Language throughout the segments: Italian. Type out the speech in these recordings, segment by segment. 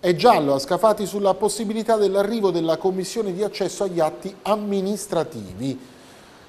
È giallo a Scafati sulla possibilità dell'arrivo della Commissione di accesso agli atti amministrativi.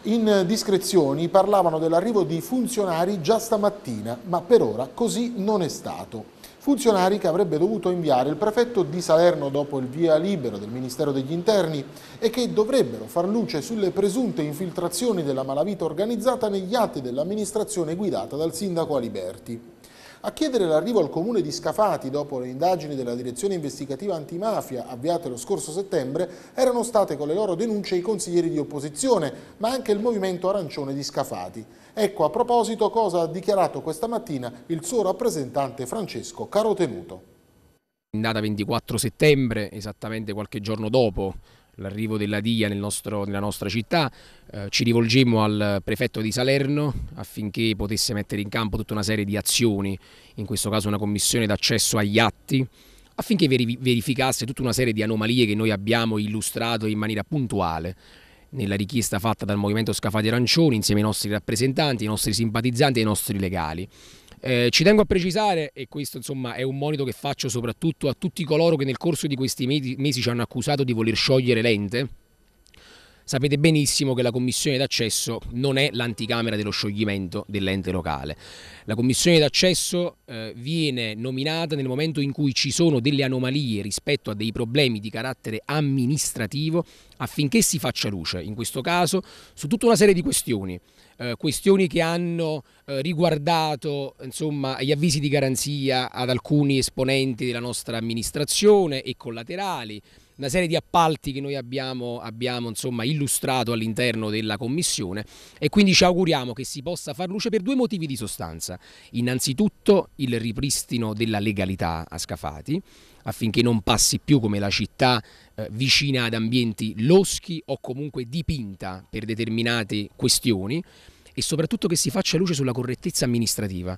In discrezioni parlavano dell'arrivo di funzionari già stamattina, ma per ora così non è stato. Funzionari che avrebbe dovuto inviare il prefetto di Salerno dopo il via libero del Ministero degli Interni e che dovrebbero far luce sulle presunte infiltrazioni della malavita organizzata negli atti dell'amministrazione guidata dal sindaco Aliberti a chiedere l'arrivo al comune di Scafati dopo le indagini della direzione investigativa antimafia avviate lo scorso settembre erano state con le loro denunce i consiglieri di opposizione, ma anche il movimento arancione di Scafati. Ecco a proposito cosa ha dichiarato questa mattina il suo rappresentante Francesco Carotenuto. In data 24 settembre, esattamente qualche giorno dopo l'arrivo della DIA nel nostro, nella nostra città, eh, ci rivolgemmo al prefetto di Salerno affinché potesse mettere in campo tutta una serie di azioni, in questo caso una commissione d'accesso agli atti, affinché verificasse tutta una serie di anomalie che noi abbiamo illustrato in maniera puntuale nella richiesta fatta dal Movimento Scafati Arancioni insieme ai nostri rappresentanti, ai nostri simpatizzanti e ai nostri legali. Eh, ci tengo a precisare, e questo insomma è un monito che faccio soprattutto a tutti coloro che nel corso di questi mesi, mesi ci hanno accusato di voler sciogliere l'ente, Sapete benissimo che la commissione d'accesso non è l'anticamera dello scioglimento dell'ente locale. La commissione d'accesso eh, viene nominata nel momento in cui ci sono delle anomalie rispetto a dei problemi di carattere amministrativo affinché si faccia luce, in questo caso, su tutta una serie di questioni. Eh, questioni che hanno eh, riguardato insomma, gli avvisi di garanzia ad alcuni esponenti della nostra amministrazione e collaterali, una serie di appalti che noi abbiamo, abbiamo insomma, illustrato all'interno della Commissione e quindi ci auguriamo che si possa far luce per due motivi di sostanza. Innanzitutto il ripristino della legalità a Scafati affinché non passi più come la città eh, vicina ad ambienti loschi o comunque dipinta per determinate questioni e soprattutto che si faccia luce sulla correttezza amministrativa.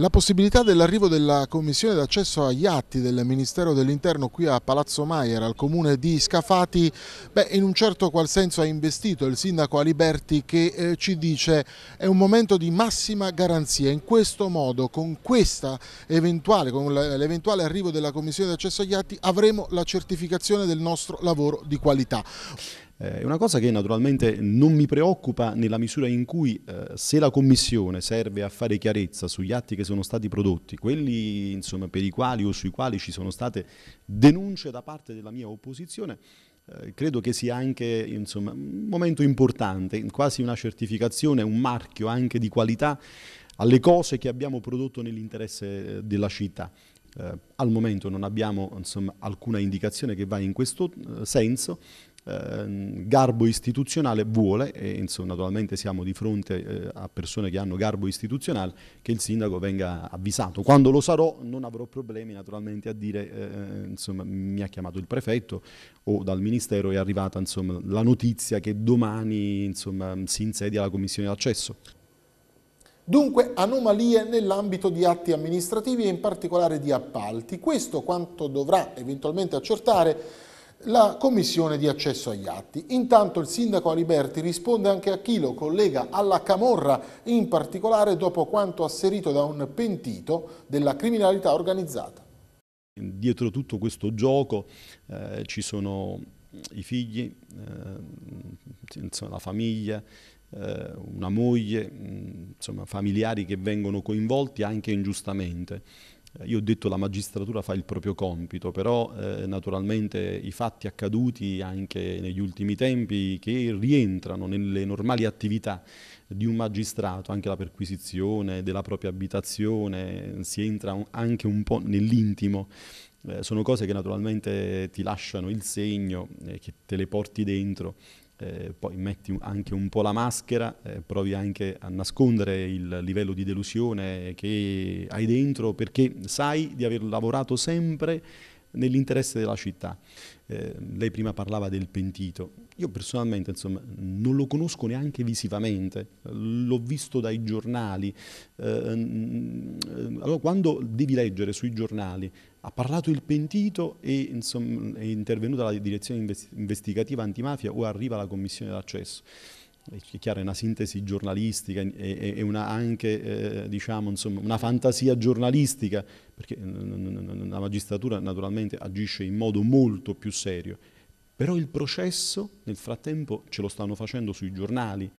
La possibilità dell'arrivo della commissione d'accesso agli atti del Ministero dell'Interno qui a Palazzo Maier al comune di Scafati, beh, in un certo qual senso ha investito il sindaco Aliberti che eh, ci dice è un momento di massima garanzia. In questo modo, con questa eventuale, con l'eventuale arrivo della commissione d'accesso agli atti, avremo la certificazione del nostro lavoro di qualità. Eh, è una cosa che naturalmente non mi preoccupa nella misura in cui eh, se la Commissione serve a fare chiarezza sugli atti che sono stati prodotti, quelli insomma, per i quali o sui quali ci sono state denunce da parte della mia opposizione, eh, credo che sia anche insomma, un momento importante, quasi una certificazione, un marchio anche di qualità alle cose che abbiamo prodotto nell'interesse eh, della città. Eh, al momento non abbiamo insomma, alcuna indicazione che va in questo senso, Ehm, garbo istituzionale vuole, e insomma, naturalmente siamo di fronte eh, a persone che hanno garbo istituzionale, che il sindaco venga avvisato. Quando lo sarò non avrò problemi naturalmente a dire, eh, eh, insomma, mi ha chiamato il prefetto o dal Ministero è arrivata insomma, la notizia che domani insomma, si insedia la commissione d'accesso. Dunque anomalie nell'ambito di atti amministrativi e in particolare di appalti. Questo quanto dovrà eventualmente accertare la commissione di accesso agli atti. Intanto il sindaco Aliberti risponde anche a chi lo collega alla camorra, in particolare dopo quanto asserito da un pentito della criminalità organizzata. Dietro tutto questo gioco eh, ci sono i figli, eh, insomma, la famiglia, eh, una moglie, mm, insomma familiari che vengono coinvolti anche ingiustamente. Io ho detto che la magistratura fa il proprio compito, però eh, naturalmente i fatti accaduti anche negli ultimi tempi che rientrano nelle normali attività di un magistrato, anche la perquisizione della propria abitazione, si entra anche un po' nell'intimo. Eh, sono cose che naturalmente ti lasciano il segno, eh, che te le porti dentro eh, poi metti anche un po' la maschera, eh, provi anche a nascondere il livello di delusione che hai dentro perché sai di aver lavorato sempre nell'interesse della città. Eh, lei prima parlava del pentito. Io personalmente insomma, non lo conosco neanche visivamente, l'ho visto dai giornali. Eh, allora, quando devi leggere sui giornali ha parlato il pentito e insomma, è intervenuta la direzione investigativa antimafia o arriva la commissione d'accesso è chiaro, è una sintesi giornalistica e anche eh, diciamo, insomma, una fantasia giornalistica, perché eh, la magistratura naturalmente agisce in modo molto più serio, però il processo nel frattempo ce lo stanno facendo sui giornali,